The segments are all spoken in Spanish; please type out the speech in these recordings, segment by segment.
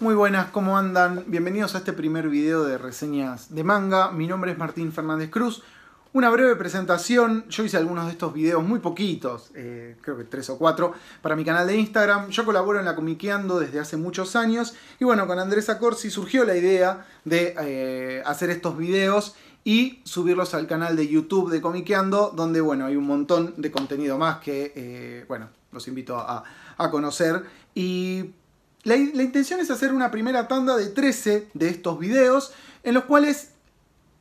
Muy buenas, ¿cómo andan? Bienvenidos a este primer video de reseñas de manga. Mi nombre es Martín Fernández Cruz. Una breve presentación, yo hice algunos de estos videos, muy poquitos, eh, creo que tres o cuatro, para mi canal de Instagram. Yo colaboro en la Comiqueando desde hace muchos años y bueno, con Andrés Acorsi surgió la idea de eh, hacer estos videos y subirlos al canal de YouTube de Comiqueando, donde bueno, hay un montón de contenido más que, eh, bueno, los invito a, a conocer. Y la, intención es hacer una primera tanda de 13 de estos videos en los cuales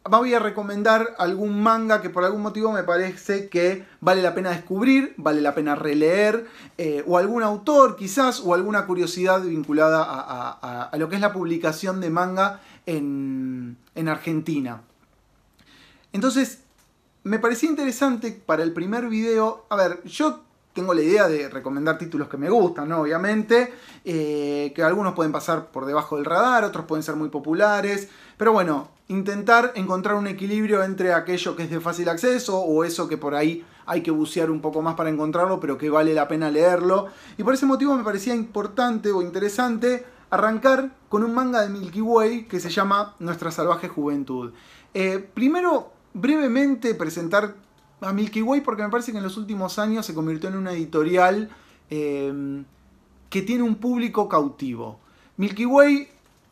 voy a recomendar algún manga que por algún motivo me parece que vale la pena descubrir, vale la pena releer, eh, o algún autor quizás, o alguna curiosidad vinculada a, lo que es la publicación de manga en, en, Argentina. Entonces, me parecía interesante para el primer video, a ver, yo tengo la idea de recomendar títulos que me gustan, ¿no? Obviamente, eh, que algunos pueden pasar por debajo del radar, otros pueden ser muy populares, pero bueno, intentar encontrar un equilibrio entre aquello que es de fácil acceso o eso que por ahí hay que bucear un poco más para encontrarlo, pero que vale la pena leerlo. Y por ese motivo me parecía importante o interesante arrancar con un manga de Milky Way que se llama Nuestra Salvaje Juventud. Eh, primero, brevemente presentar a Milky Way porque me parece que en los últimos años se convirtió en una editorial em, que tiene un público cautivo. Milky Way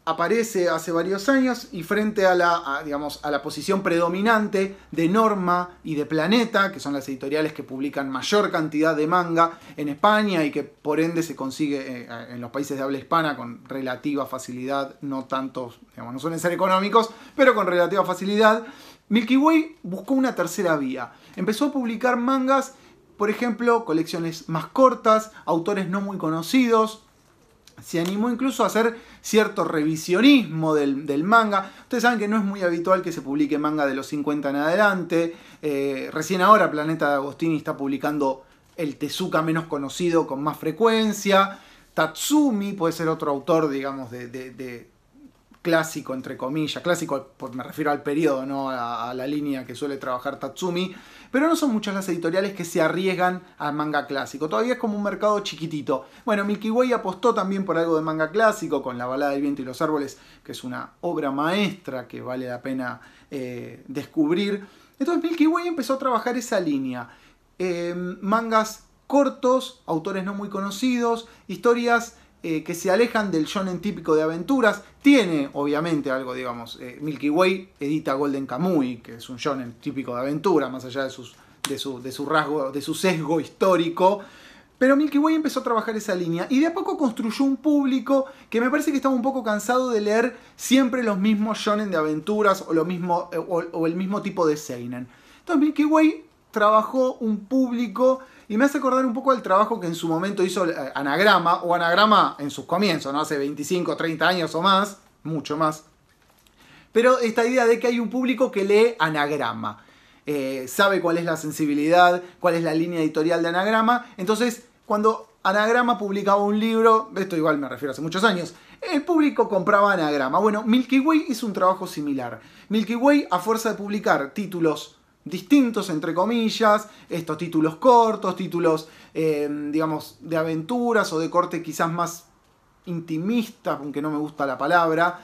aparece hace varios años y frente a la, digamos, a la posición predominante de Norma y de Planeta, que son las editoriales que publican mayor cantidad de manga en España y que por ende se consigue eh, en los países de habla hispana con relativa facilidad, no tanto, digamos, no suelen ser económicos, pero con relativa facilidad, Milky Way buscó una tercera vía. Empezó a publicar mangas, por ejemplo, colecciones más cortas, autores no muy conocidos. Se animó incluso a hacer cierto revisionismo del, manga. Ustedes saben que no es muy habitual que se publique manga de los 50 en adelante. Eh, recién ahora Planeta de Agostini está publicando el Tezuka menos conocido con más frecuencia. Tatsumi puede ser otro autor, digamos, de clásico, entre comillas, clásico, me refiero al periodo, no a, la línea que suele trabajar Tatsumi, pero no son muchas las editoriales que se arriesgan al manga clásico, todavía es como un mercado chiquitito. Bueno, Milky Way apostó también por algo de manga clásico, con La balada del viento y los árboles, que es una obra maestra que vale la pena eh, descubrir. Entonces Milky Way empezó a trabajar esa línea. Eh, mangas cortos, autores no muy conocidos, historias eh, que se alejan del shonen típico de aventuras. Tiene, obviamente, algo, digamos, eh, Milky Way edita Golden Kamuy, que es un shonen típico de aventura, más allá de, sus, de, su, de rasgo, de su sesgo histórico. Pero Milky Way empezó a trabajar esa línea y de a poco construyó un público que me parece que estaba un poco cansado de leer siempre los mismos shonen de aventuras o, lo mismo, eh, o el mismo tipo de seinen. Entonces Milky Way trabajó un público y me hace acordar un poco del trabajo que en su momento hizo eh, Anagrama, o Anagrama en sus comienzos, ¿no? Hace 25, 30 años o más, mucho más. Pero esta idea de que hay un público que lee Anagrama, eh, sabe cuál es la sensibilidad, cuál es la línea editorial de Anagrama, entonces cuando Anagrama publicaba un libro, esto igual me refiero hace muchos años, el público compraba Anagrama. Bueno, Milky Way hizo un trabajo similar. Milky Way, a fuerza de publicar títulos distintos, entre comillas, estos títulos cortos, títulos, eh, digamos, de aventuras o de corte quizás más intimista, aunque no me gusta la palabra,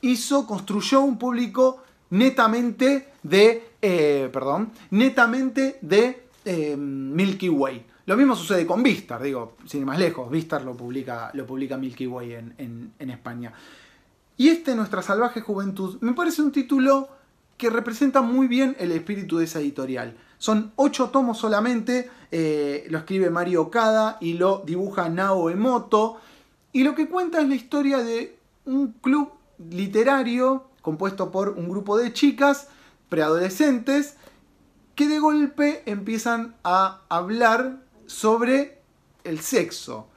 hizo, construyó un público netamente de, eh, perdón, netamente de eh, Milky Way. Lo mismo sucede con Vistar, digo, sin ir más lejos, Vistar lo publica, lo publica Milky Way en, en, en España. Y este, Nuestra Salvaje Juventud, me parece un título que representa muy bien el espíritu de esa editorial. Son ocho tomos solamente, eh, lo escribe Mario Okada y lo dibuja Nao Emoto. Y lo que cuenta es la historia de un club literario compuesto por un grupo de chicas preadolescentes que de golpe empiezan a hablar sobre el sexo.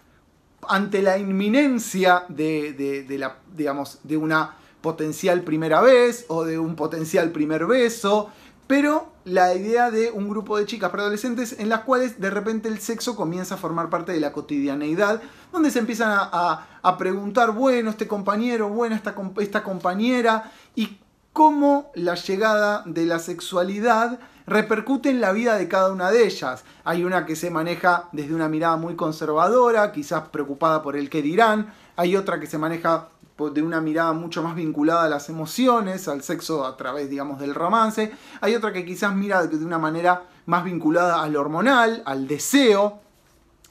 Ante la inminencia de, la, digamos, de una potencial primera vez o de un potencial primer beso, pero la idea de un grupo de chicas preadolescentes en las cuales de repente el sexo comienza a formar parte de la cotidianeidad, donde se empiezan a, preguntar, bueno, este compañero, bueno, esta, esta compañera, y cómo la llegada de la sexualidad repercute en la vida de cada una de ellas. Hay una que se maneja desde una mirada muy conservadora, quizás preocupada por el que dirán, hay otra que se maneja de una mirada mucho más vinculada a las emociones, al sexo a través, digamos, del romance. Hay otra que quizás mira de una manera más vinculada al hormonal, al deseo.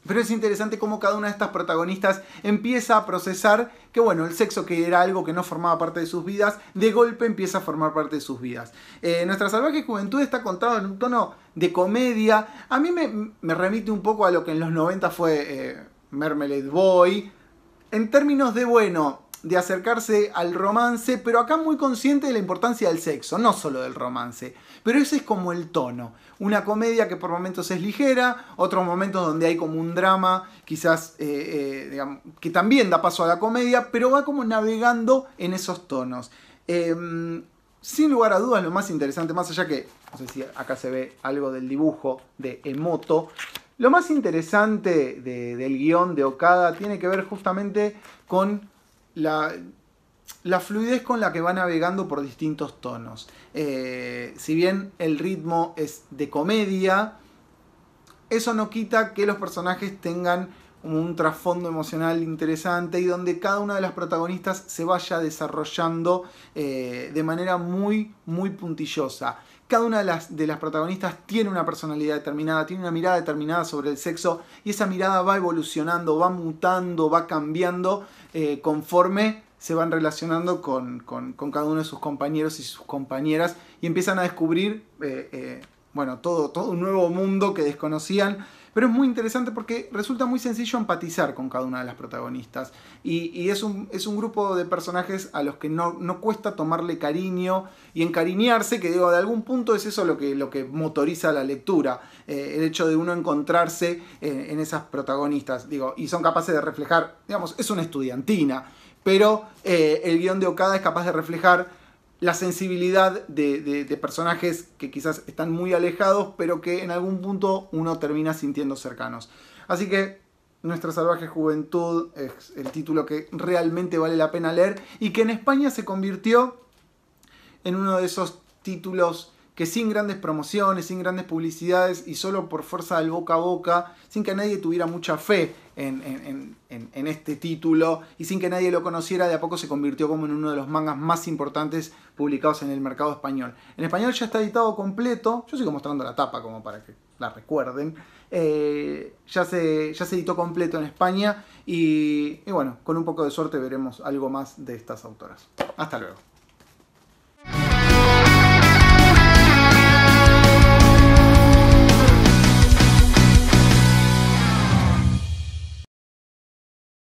Pero es interesante cómo cada una de estas protagonistas empieza a procesar que, bueno, el sexo que era algo que no formaba parte de sus vidas, de golpe empieza a formar parte de sus vidas. Eh, Nuestra salvaje juventud está contada en un tono de comedia. A mí me, remite un poco a lo que en los 90 fue eh, Mermelade Boy. En términos de, bueno, de acercarse al romance, pero acá muy consciente de la importancia del sexo, no solo del romance. Pero ese es como el tono. Una comedia que por momentos es ligera, otros momentos donde hay como un drama, quizás, eh, eh, que también da paso a la comedia, pero va como navegando en esos tonos. Em, sin lugar a dudas, lo más interesante, más allá que, no sé si acá se ve algo del dibujo de Emoto, lo más interesante del guión de Okada tiene que ver justamente con la, fluidez con la que va navegando por distintos tonos. Eh, si bien el ritmo es de comedia, eso no quita que los personajes tengan un trasfondo emocional interesante y donde cada una de las protagonistas se vaya desarrollando eh, de manera muy, muy puntillosa. Cada una de las, de las protagonistas tiene una personalidad determinada, tiene una mirada determinada sobre el sexo y esa mirada va evolucionando, va mutando, va cambiando eh, conforme se van relacionando con, cada uno de sus compañeros y sus compañeras y empiezan a descubrir eh, eh, bueno, todo, todo un nuevo mundo que desconocían pero es muy interesante porque resulta muy sencillo empatizar con cada una de las protagonistas. Y, es, un, grupo de personajes a los que no, cuesta tomarle cariño y encariñarse, que digo, de algún punto es eso lo que, lo que motoriza la lectura, eh, el hecho de uno encontrarse eh, en esas protagonistas, digo, y son capaces de reflejar, digamos, es una estudiantina, pero eh, el guión de Okada es capaz de reflejar la sensibilidad de, personajes que quizás están muy alejados, pero que en algún punto uno termina sintiendo cercanos. Así que Nuestra salvaje juventud es el título que realmente vale la pena leer y que en España se convirtió en uno de esos títulos que sin grandes promociones, sin grandes publicidades y solo por fuerza del boca a boca, sin que nadie tuviera mucha fe en, este título y sin que nadie lo conociera, de a poco se convirtió como en uno de los mangas más importantes publicados en el mercado español. En español ya está editado completo, yo sigo mostrando la tapa como para que la recuerden, eh, ya, se, ya se editó completo en España y, y bueno, con un poco de suerte veremos algo más de estas autoras. Hasta luego.